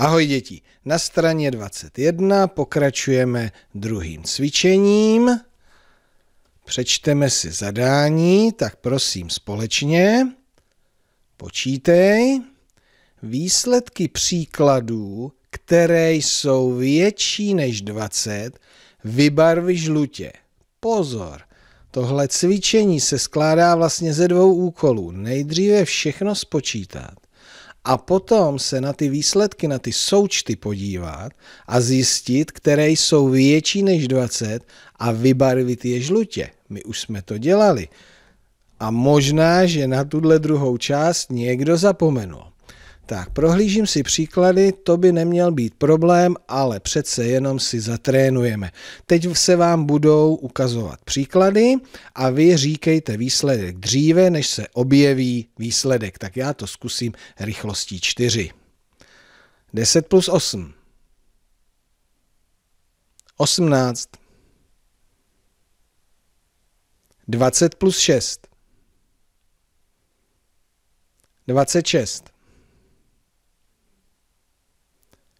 Ahoj děti, na straně 21 pokračujeme druhým cvičením. Přečteme si zadání, tak prosím společně. Počítej. Výsledky příkladů, které jsou větší než 20, vybarvi žlutě. Pozor, tohle cvičení se skládá vlastně ze dvou úkolů. Nejdříve všechno spočítat a potom se na ty výsledky, na ty součty podívat a zjistit, které jsou větší než 20 a vybarvit je žlutě. My už jsme to dělali. A možná, že na tuhle druhou část někdo zapomenul. Tak, prohlížím si příklady, to by neměl být problém, ale přece jenom si zatrénujeme. Teď se vám budou ukazovat příklady a vy říkejte výsledek dříve, než se objeví výsledek. Tak já to zkusím rychlostí 4. 10 plus 8. 18. 20 plus 6. 26.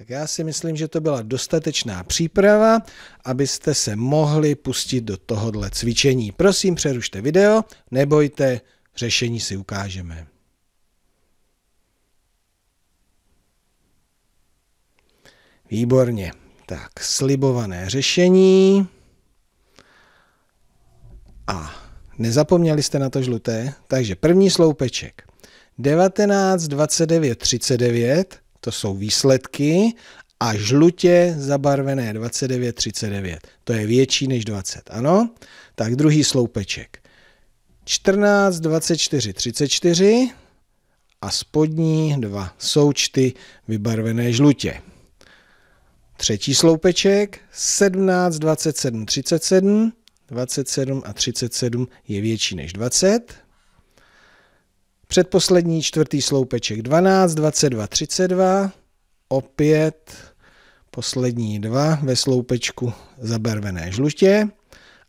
Tak já si myslím, že to byla dostatečná příprava, abyste se mohli pustit do tohohle cvičení. Prosím, přerušte video, nebojte, řešení si ukážeme. Výborně. Tak, slibované řešení. A nezapomněli jste na to žluté, takže první sloupeček. 19, 29, 39 to jsou výsledky a žlutě zabarvené 29, 39. To je větší než 20, ano? Tak druhý sloupeček. 14, 24, 34 a spodní dva součty vybarvené žlutě. Třetí sloupeček 17, 27, 37, 27 a 37 je větší než 20. Předposlední čtvrtý sloupeček 12, 22, 32. Opět poslední dva ve sloupečku zabarvené žlutě.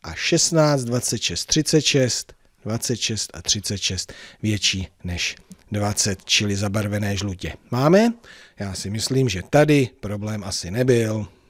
A 16, 26, 36, 26 a 36 větší než 20, čili zabarvené žlutě. Máme? Já si myslím, že tady problém asi nebyl.